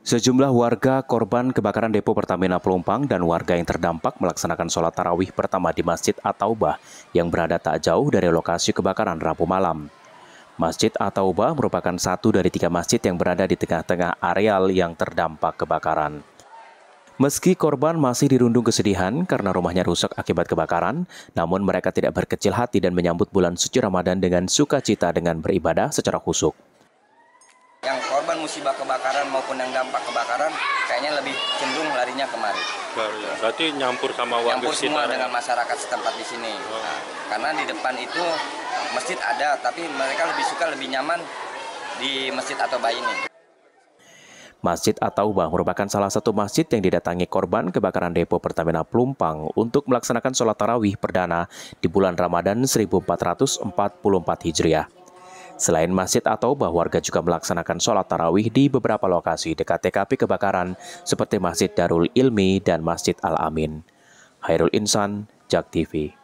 Sejumlah warga korban kebakaran depo Pertamina Pelumpang dan warga yang terdampak melaksanakan sholat tarawih pertama di Masjid at yang berada tak jauh dari lokasi kebakaran Rabu malam. Masjid at merupakan satu dari tiga masjid yang berada di tengah-tengah areal yang terdampak kebakaran. Meski korban masih dirundung kesedihan karena rumahnya rusak akibat kebakaran, namun mereka tidak berkecil hati dan menyambut bulan suci Ramadan dengan sukacita dengan beribadah secara khusyuk musibah kebakaran maupun yang dampak kebakaran kayaknya lebih cenderung larinya kemari. Ya. Berarti nyampur sama warga nyampur sekitar. semua ya? dengan masyarakat setempat di sini. Oh. Nah, karena di depan itu masjid ada, tapi mereka lebih suka lebih nyaman di masjid atau bayi ini. Masjid Ataubah merupakan salah satu masjid yang didatangi korban kebakaran depo Pertamina Plumpang untuk melaksanakan sholat tarawih perdana di bulan Ramadan 1444 Hijriah. Selain Masjid atau bahwa warga juga melaksanakan sholat tarawih di beberapa lokasi dekat TKP kebakaran seperti Masjid Darul Ilmi dan Masjid Al-Amin. Hairul Insan, JAK TV.